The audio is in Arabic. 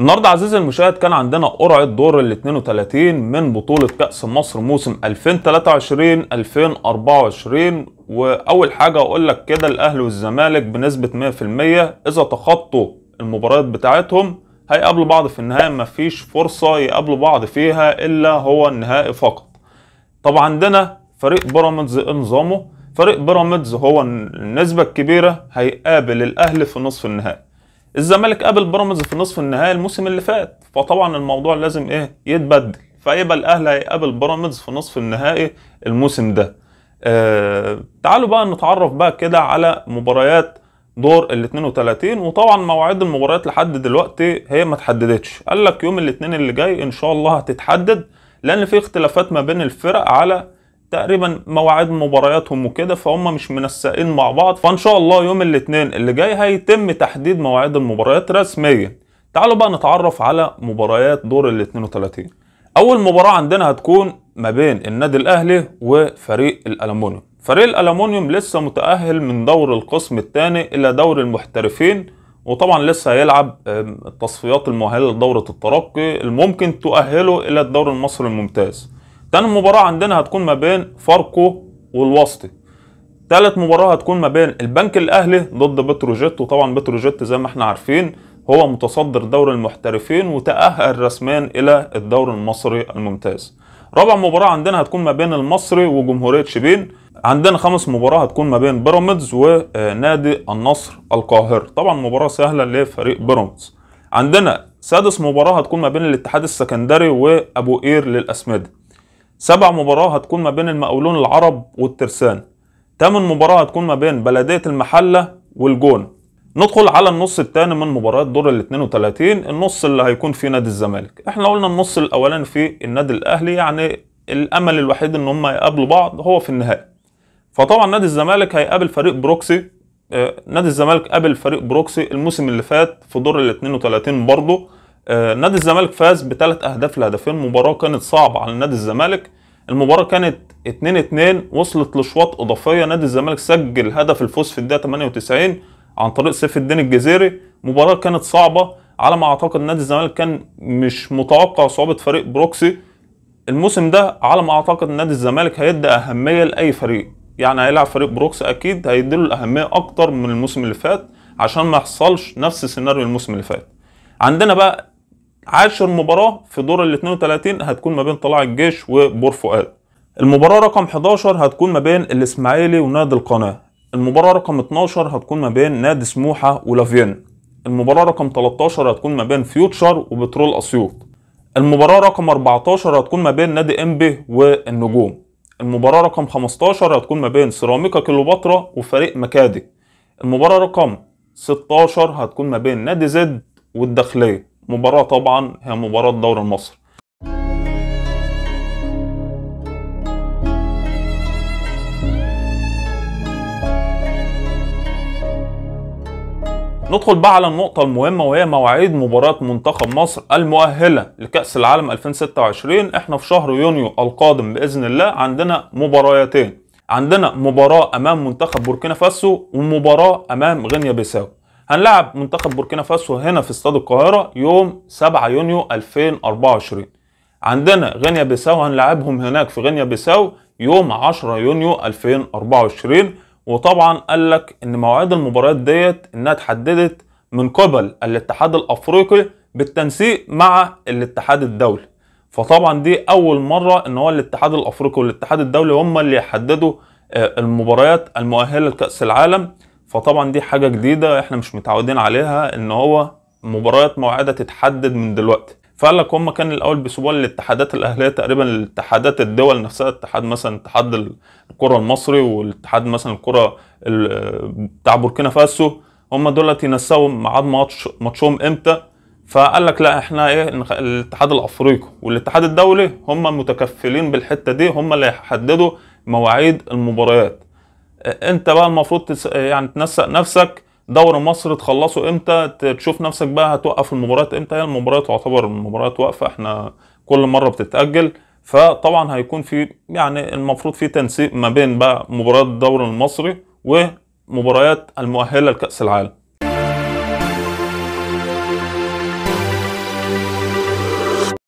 النهارده عزيزي المشاهد كان عندنا قرعه دور ال 32 من بطوله كاس مصر موسم 2023 2024 واول حاجه اقول لك كده الاهلي والزمالك بنسبه 100% اذا تخطوا المباريات بتاعتهم هيقابلوا بعض في النهائي مفيش فرصه يقابلوا بعض فيها الا هو النهائي فقط طب عندنا فريق بيراميدز نظامه فريق بيراميدز هو النسبه الكبيره هيقابل الاهلي في نصف النهائي الزمالك قابل بيراميدز في نصف النهائي الموسم اللي فات فطبعا الموضوع لازم ايه يتبدل فيبقى الاهلي هيقابل بيراميدز في نصف النهائي الموسم ده آه تعالوا بقى نتعرف بقى كده على مباريات دور ال 32 وطبعا مواعيد المباريات لحد دلوقتي هي ما اتحددتش قال لك يوم الاثنين اللي جاي ان شاء الله هتتحدد لان في اختلافات ما بين الفرق على تقريبا مواعيد مبارياتهم وكده فهم مش منسقين مع بعض فان شاء الله يوم الاثنين اللي جاي هيتم تحديد مواعيد المباريات رسميا تعالوا بقى نتعرف على مباريات دور ال 32 اول مباراه عندنا هتكون ما بين النادي الاهلي وفريق الالومنيوم فريق الالومنيوم لسه متاهل من دور القسم الثاني الى دور المحترفين وطبعا لسه هيلعب التصفيات المؤهله لدوره الترقي الممكن تؤهله الى الدوري المصري الممتاز تاني مباراة عندنا هتكون ما بين فاركو والوسطي تالت مباراة هتكون ما بين البنك الأهلي ضد بتروجيت وطبعا بتروجيت زي ما احنا عارفين هو متصدر دوري المحترفين وتأهل رسميا إلى الدوري المصري الممتاز رابع مباراة عندنا هتكون ما بين المصري وجمهورية شبين عندنا خمس مباراة هتكون ما بين بيراميدز ونادي النصر القاهرة طبعا مباراة سهلة لفريق بيراميدز عندنا سادس مباراة هتكون ما بين الاتحاد السكندري وأبو قير للأسمدة سبع مباراة هتكون ما بين المقاولون العرب والترسان تامن مباراة هتكون ما بين بلدية المحلة والجون ندخل على النص الثاني من مباراة دور ال 32 النص اللي هيكون فيه نادي الزمالك احنا قلنا النص الاولاني في النادي الاهلي يعني الامل الوحيد ان هم يقابلوا بعض هو في النهائي فطبعا نادي الزمالك هيقابل فريق بروكسي آه، نادي الزمالك قابل فريق بروكسي الموسم اللي فات في دور ال 32 برضه آه، نادي الزمالك فاز بثلاث اهداف لهدفين مباراه كانت صعبه على نادي الزمالك المباراه كانت 2 2 وصلت لشوط اضافيه نادي الزمالك سجل هدف الفوز في الدقيقه 98 عن طريق سيف الدين الجزيري مباراه كانت صعبه على ما اعتقد نادي الزمالك كان مش متوقع صعوبه فريق بروكسي الموسم ده على ما اعتقد نادي الزمالك هيدي اهميه لاي فريق يعني هيلعب فريق بروكس اكيد هيديله الاهميه اكتر من الموسم اللي فات عشان ما يحصلش نفس سيناريو الموسم اللي فات عندنا بقى عاشر مباراه في دور ال 32 هتكون ما بين طلائع الجيش وبور فؤاد المباراه رقم 11 هتكون ما بين الاسماعيلي ونادي القناه المباراه رقم 12 هتكون ما بين نادي سموحه ولافين المباراه رقم 13 هتكون ما بين فيوتشر وبترول اسيوط المباراه رقم 14 هتكون ما بين نادي امبي والنجوم المباراه رقم 15 هتكون ما بين سيراميكا كليوباترا وفريق مكادي المباراه رقم 16 هتكون ما بين نادي زد والداخليه مباراة طبعا هي مباراة دوري المصري ندخل بقى على النقطة المهمة وهي مواعيد مباراة منتخب مصر المؤهلة لكأس العالم 2026 احنا في شهر يونيو القادم بإذن الله عندنا مباريتين عندنا مباراة أمام منتخب بوركينا فاسو ومباراة أمام غينيا بيساو هنلعب منتخب بوركينا فاسو هنا في استاد القاهره يوم 7 يونيو 2024 عندنا غينيا بيساو هنلعبهم هناك في غينيا بيساو يوم 10 يونيو 2024 وطبعا قال لك ان مواعيد المباريات ديت انها اتحددت من قبل الاتحاد الافريقي بالتنسيق مع الاتحاد الدولي فطبعا دي اول مره ان هو الاتحاد الافريقي والاتحاد الدولي هم اللي يحددوا آه، المباريات المؤهله لكاس العالم فطبعا دي حاجه جديده احنا مش متعودين عليها ان هو مباريات موعدها تتحدد من دلوقتي فقال لك هم كان الاول بيسيبوها للاتحادات الاهليه تقريبا الاتحادات الدول نفسها اتحاد مثلا اتحاد الكره المصري والاتحاد مثلا الكره بتاع بوركينا فاسو هم دولت ينسوا ميعاد ماتش ماتشهم امتى فقال لك لا احنا ايه الاتحاد الافريقي والاتحاد الدولي هم متكفلين بالحته دي هم اللي هيحددوا مواعيد المباريات انت بقى المفروض تس... يعني تنسق نفسك دوري مصر تخلصه امتى تشوف نفسك بقى هتوقف المباريات امتى هي المباراه تعتبر المباريات واقفه احنا كل مره بتتاجل فطبعا هيكون في يعني المفروض في تنسيق ما بين بقى مباريات الدوري المصري ومباريات المؤهله لكاس العالم